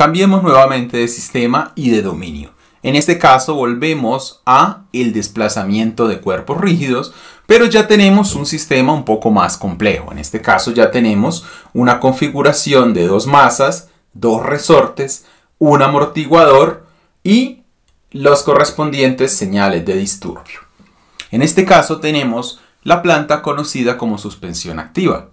Cambiemos nuevamente de sistema y de dominio. En este caso volvemos a el desplazamiento de cuerpos rígidos, pero ya tenemos un sistema un poco más complejo. En este caso ya tenemos una configuración de dos masas, dos resortes, un amortiguador y los correspondientes señales de disturbio. En este caso tenemos la planta conocida como suspensión activa.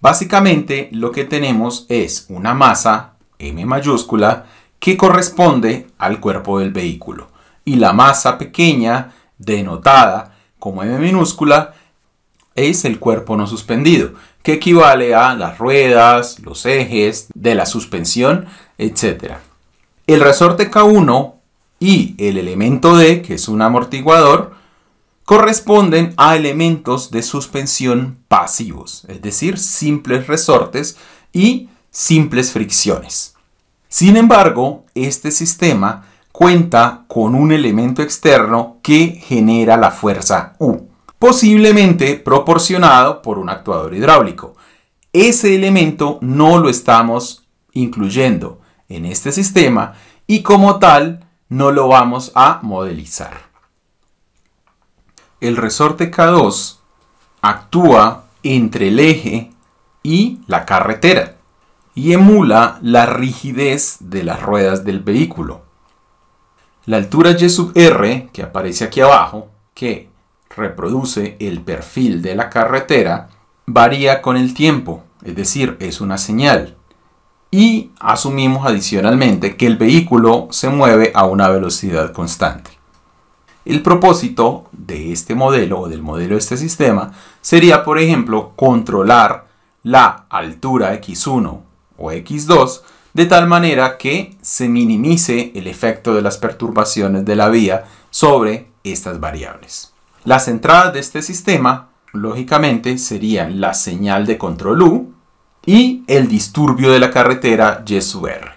Básicamente lo que tenemos es una masa M mayúscula que corresponde al cuerpo del vehículo y la masa pequeña denotada como M minúscula es el cuerpo no suspendido que equivale a las ruedas, los ejes de la suspensión, etc. El resorte K1 y el elemento D, que es un amortiguador, corresponden a elementos de suspensión pasivos, es decir, simples resortes y simples fricciones. Sin embargo, este sistema cuenta con un elemento externo que genera la fuerza U, posiblemente proporcionado por un actuador hidráulico. Ese elemento no lo estamos incluyendo en este sistema y como tal no lo vamos a modelizar. El resorte K2 actúa entre el eje y la carretera y emula la rigidez de las ruedas del vehículo. La altura Y sub R, que aparece aquí abajo, que reproduce el perfil de la carretera, varía con el tiempo, es decir, es una señal. Y asumimos adicionalmente que el vehículo se mueve a una velocidad constante. El propósito de este modelo o del modelo de este sistema sería, por ejemplo, controlar la altura x1 o X2, de tal manera que se minimice el efecto de las perturbaciones de la vía sobre estas variables. Las entradas de este sistema, lógicamente, serían la señal de control U y el disturbio de la carretera Y sub R.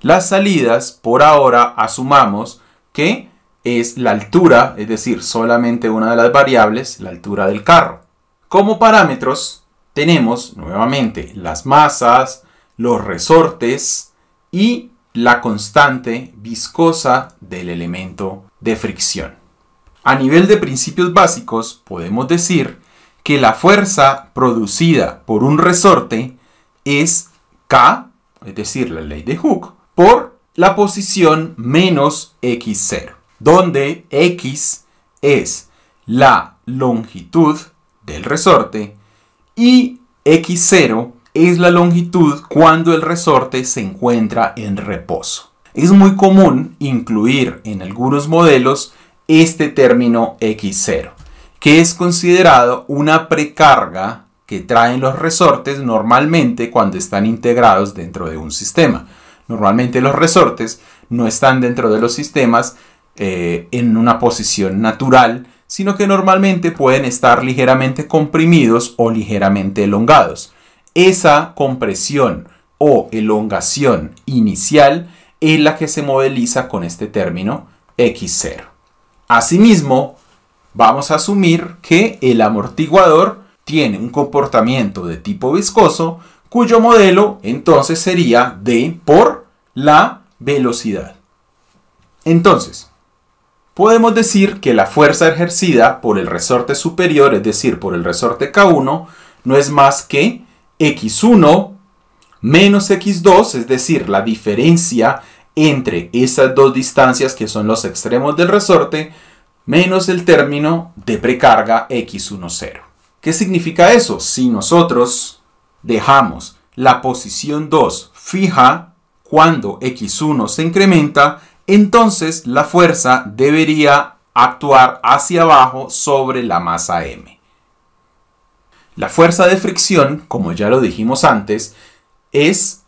Las salidas, por ahora, asumamos que es la altura, es decir, solamente una de las variables, la altura del carro. Como parámetros tenemos nuevamente las masas, los resortes y la constante viscosa del elemento de fricción. A nivel de principios básicos, podemos decir que la fuerza producida por un resorte es K, es decir, la ley de Hooke, por la posición menos X0, donde X es la longitud del resorte y X0 es la longitud cuando el resorte se encuentra en reposo. Es muy común incluir en algunos modelos este término X0, que es considerado una precarga que traen los resortes normalmente cuando están integrados dentro de un sistema. Normalmente los resortes no están dentro de los sistemas eh, en una posición natural, sino que normalmente pueden estar ligeramente comprimidos o ligeramente elongados. Esa compresión o elongación inicial es la que se modeliza con este término X0. Asimismo, vamos a asumir que el amortiguador tiene un comportamiento de tipo viscoso cuyo modelo entonces sería D por la velocidad. Entonces, podemos decir que la fuerza ejercida por el resorte superior, es decir, por el resorte K1, no es más que x1 menos x2, es decir, la diferencia entre esas dos distancias que son los extremos del resorte, menos el término de precarga x10. ¿Qué significa eso? Si nosotros dejamos la posición 2 fija cuando x1 se incrementa, entonces la fuerza debería actuar hacia abajo sobre la masa m. La fuerza de fricción, como ya lo dijimos antes, es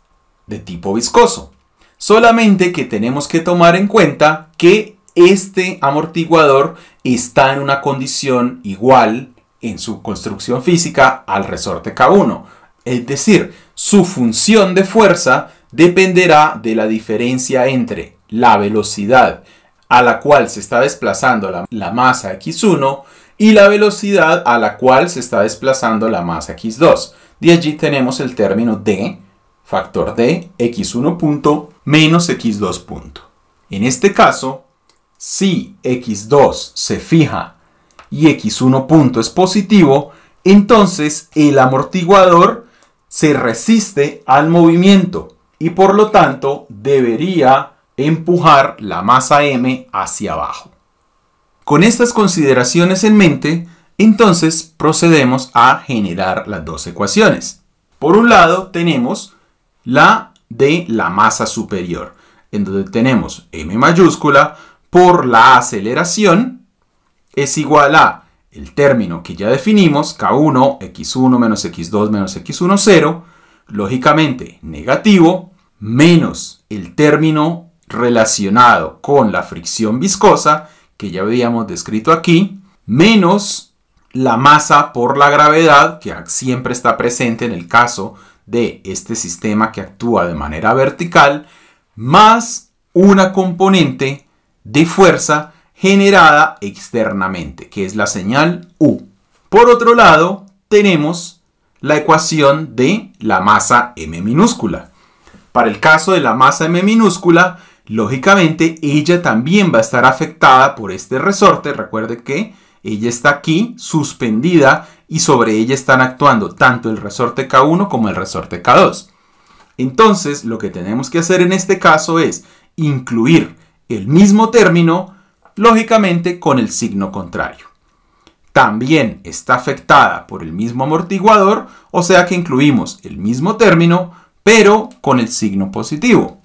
de tipo viscoso. Solamente que tenemos que tomar en cuenta que este amortiguador está en una condición igual en su construcción física al resorte K1. Es decir, su función de fuerza dependerá de la diferencia entre la velocidad a la cual se está desplazando la, masa X1 y la velocidad a la cual se está desplazando la masa x2. De allí tenemos el término de factor de x1 punto menos x2 punto. En este caso, si x2 se fija y x1 punto es positivo, entonces el amortiguador se resiste al movimiento y por lo tanto debería empujar la masa m hacia abajo. Con estas consideraciones en mente, entonces procedemos a generar las dos ecuaciones. Por un lado tenemos la de la masa superior, en donde tenemos m mayúscula por la aceleración es igual a el término que ya definimos, k1, x1 menos x2 menos x1, 0, lógicamente negativo, menos el término relacionado con la fricción viscosa, que ya habíamos descrito aquí, menos la masa por la gravedad, que siempre está presente en el caso de este sistema que actúa de manera vertical, más una componente de fuerza generada externamente, que es la señal U. Por otro lado, tenemos la ecuación de la masa m minúscula. Para el caso de la masa m minúscula, Lógicamente, ella también va a estar afectada por este resorte. Recuerde que ella está aquí suspendida y sobre ella están actuando tanto el resorte K1 como el resorte K2. Entonces, lo que tenemos que hacer en este caso es incluir el mismo término, lógicamente, con el signo contrario. También está afectada por el mismo amortiguador, o sea que incluimos el mismo término, pero con el signo positivo.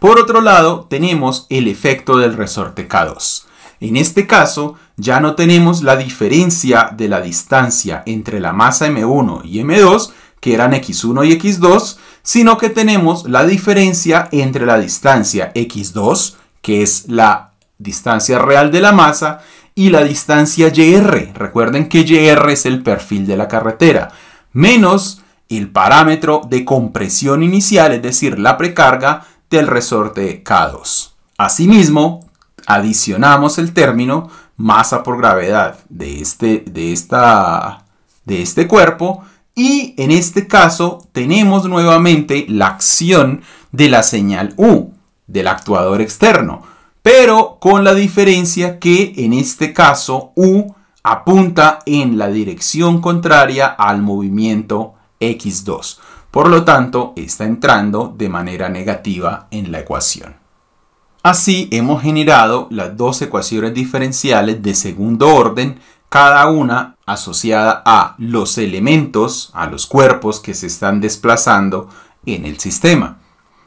Por otro lado, tenemos el efecto del resorte K2. En este caso, ya no tenemos la diferencia de la distancia entre la masa M1 y M2, que eran X1 y X2, sino que tenemos la diferencia entre la distancia X2, que es la distancia real de la masa, y la distancia YR. Recuerden que YR es el perfil de la carretera, menos el parámetro de compresión inicial, es decir, la precarga del resorte K2. Asimismo, adicionamos el término masa por gravedad de este, de esta, de este cuerpo y en este caso tenemos nuevamente la acción de la señal U, del actuador externo, pero con la diferencia que en este caso U apunta en la dirección contraria al movimiento X2. Por lo tanto, está entrando de manera negativa en la ecuación. Así hemos generado las dos ecuaciones diferenciales de segundo orden, cada una asociada a los elementos, a los cuerpos que se están desplazando en el sistema.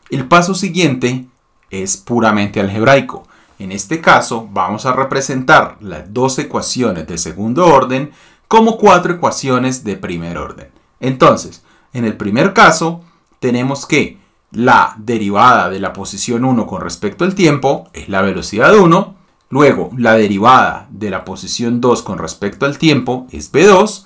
El paso siguiente es puramente algebraico. En este caso vamos a representar las dos ecuaciones de segundo orden como cuatro ecuaciones de primer orden. Entonces, en el primer caso, tenemos que la derivada de la posición 1 con respecto al tiempo es la velocidad 1, luego la derivada de la posición 2 con respecto al tiempo es v2,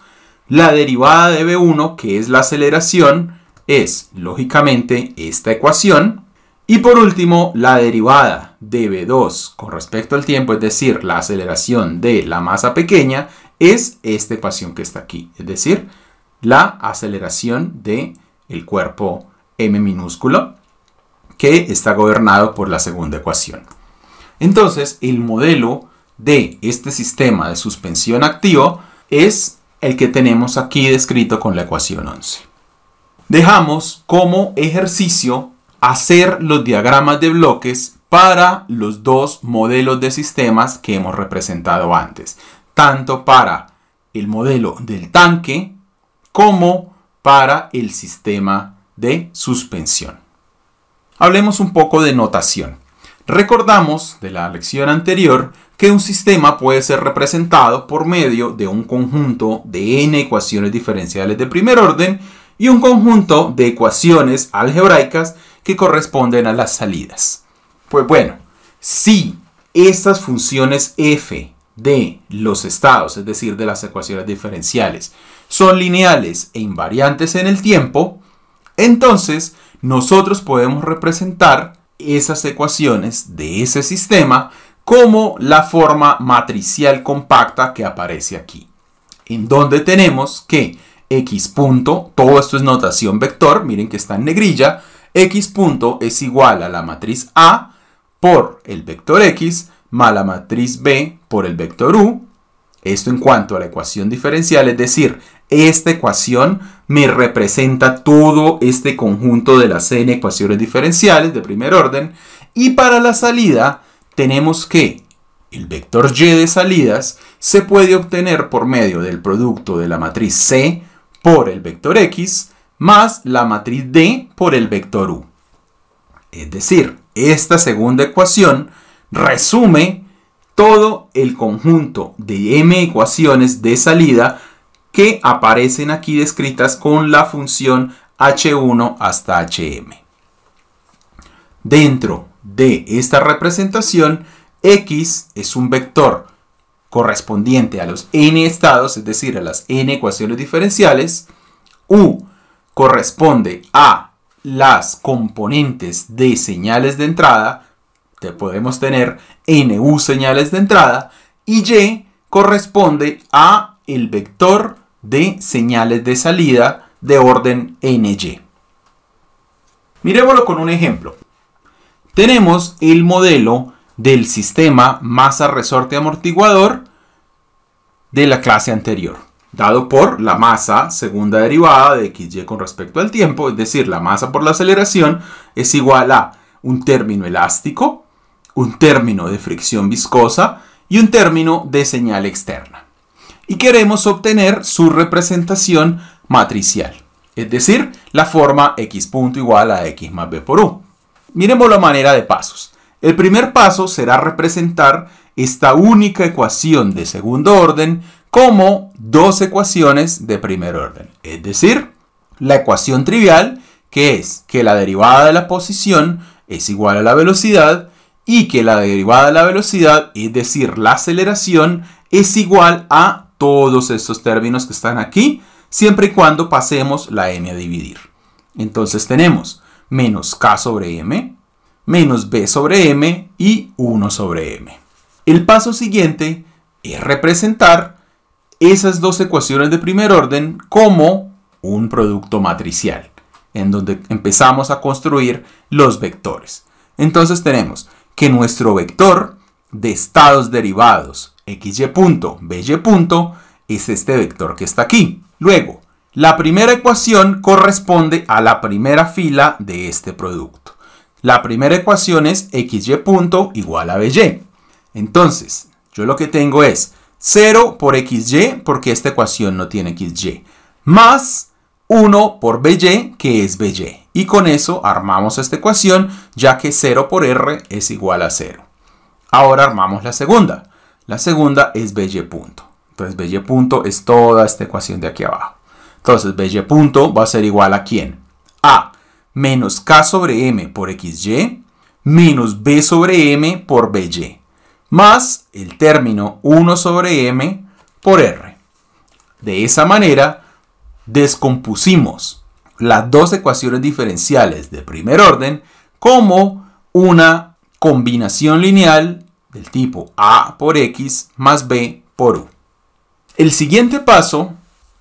la derivada de v1 que es la aceleración es lógicamente esta ecuación, y por último la derivada de v2 con respecto al tiempo, es decir, la aceleración de la masa pequeña, es esta ecuación que está aquí, es decir, la aceleración de el cuerpo m minúsculo que está gobernado por la segunda ecuación. Entonces, el modelo de este sistema de suspensión activo es el que tenemos aquí descrito con la ecuación 11. Dejamos como ejercicio hacer los diagramas de bloques para los dos modelos de sistemas que hemos representado antes, tanto para el modelo del tanque como para el sistema de suspensión. Hablemos un poco de notación. Recordamos de la lección anterior que un sistema puede ser representado por medio de un conjunto de n ecuaciones diferenciales de primer orden y un conjunto de ecuaciones algebraicas que corresponden a las salidas. Pues bueno, si estas funciones f de los estados, es decir, de las ecuaciones diferenciales, son lineales e invariantes en el tiempo, entonces nosotros podemos representar esas ecuaciones de ese sistema como la forma matricial compacta que aparece aquí, en donde tenemos que x punto, todo esto es notación vector, miren que está en negrilla, x punto es igual a la matriz A por el vector x más la matriz B por el vector U, esto en cuanto a la ecuación diferencial, es decir, esta ecuación me representa todo este conjunto de las n ecuaciones diferenciales de primer orden. Y para la salida tenemos que el vector y de salidas se puede obtener por medio del producto de la matriz C por el vector x más la matriz D por el vector u. Es decir, esta segunda ecuación resume todo el conjunto de m ecuaciones de salida que aparecen aquí descritas con la función H1 hasta HM. Dentro de esta representación, X es un vector correspondiente a los n estados, es decir, a las n ecuaciones diferenciales. U corresponde a las componentes de señales de entrada, podemos tener n u señales de entrada, y Y corresponde a el vector de señales de salida de orden NY. Miremoslo con un ejemplo. Tenemos el modelo del sistema masa resorte amortiguador de la clase anterior, dado por la masa segunda derivada de xy con respecto al tiempo, es decir, la masa por la aceleración es igual a un término elástico, un término de fricción viscosa y un término de señal externa y queremos obtener su representación matricial, es decir, la forma x punto igual a x más b por u. Miremos la manera de pasos. El primer paso será representar esta única ecuación de segundo orden como dos ecuaciones de primer orden, es decir, la ecuación trivial que es que la derivada de la posición es igual a la velocidad y que la derivada de la velocidad, es decir, la aceleración, es igual a todos estos términos que están aquí, siempre y cuando pasemos la m a dividir. Entonces tenemos menos k sobre m, menos b sobre m y 1 sobre m. El paso siguiente es representar esas dos ecuaciones de primer orden como un producto matricial, en donde empezamos a construir los vectores. Entonces tenemos que nuestro vector de estados derivados xy punto, by punto, es este vector que está aquí. Luego, la primera ecuación corresponde a la primera fila de este producto. La primera ecuación es xy punto igual a by. Entonces, yo lo que tengo es 0 por xy, porque esta ecuación no tiene xy, más 1 por by, que es by. Y con eso armamos esta ecuación, ya que 0 por r es igual a 0. Ahora armamos la segunda. La segunda es Belle punto. Entonces Belle punto es toda esta ecuación de aquí abajo. Entonces Belle punto va a ser igual a quién? A menos K sobre M por XY menos B sobre M por BY más el término 1 sobre M por R. De esa manera descompusimos las dos ecuaciones diferenciales de primer orden como una combinación lineal del tipo A por X más B por U. El siguiente paso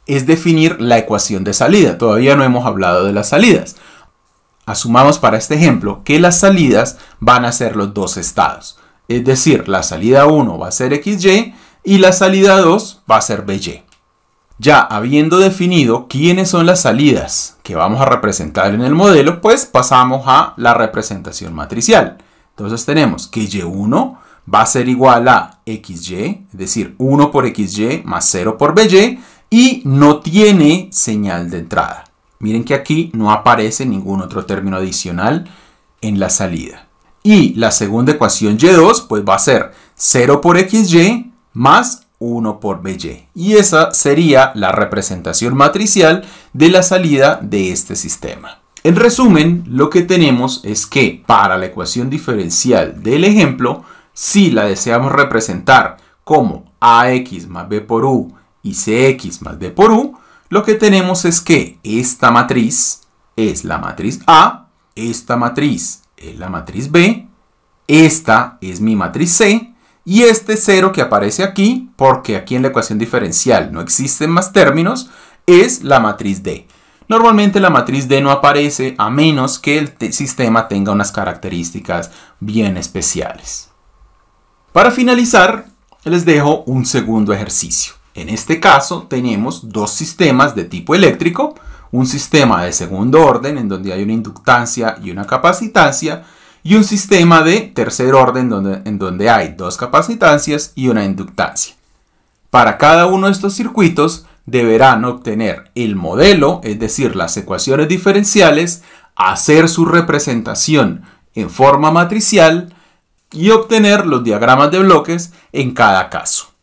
es definir la ecuación de salida. Todavía no hemos hablado de las salidas. Asumamos para este ejemplo que las salidas van a ser los dos estados. Es decir, la salida 1 va a ser XY y la salida 2 va a ser BY. Ya habiendo definido quiénes son las salidas que vamos a representar en el modelo, pues pasamos a la representación matricial. Entonces tenemos que Y1 va a ser igual a XY, es decir, 1 por XY más 0 por BY, y no tiene señal de entrada. Miren que aquí no aparece ningún otro término adicional en la salida. Y la segunda ecuación Y2 pues va a ser 0 por XY más 1 por BY. Y esa sería la representación matricial de la salida de este sistema. En resumen, lo que tenemos es que para la ecuación diferencial del ejemplo, si la deseamos representar como AX más B por U y CX más D por U, lo que tenemos es que esta matriz es la matriz A, esta matriz es la matriz B, esta es mi matriz C, y este cero que aparece aquí, porque aquí en la ecuación diferencial no existen más términos, es la matriz D. Normalmente la matriz D no aparece a menos que el sistema tenga unas características bien especiales. Para finalizar, les dejo un segundo ejercicio. En este caso tenemos dos sistemas de tipo eléctrico, un sistema de segundo orden en donde hay una inductancia y una capacitancia y un sistema de tercer orden en donde hay dos capacitancias y una inductancia. Para cada uno de estos circuitos deberán obtener el modelo, es decir, las ecuaciones diferenciales, hacer su representación en forma matricial, y obtener los diagramas de bloques en cada caso.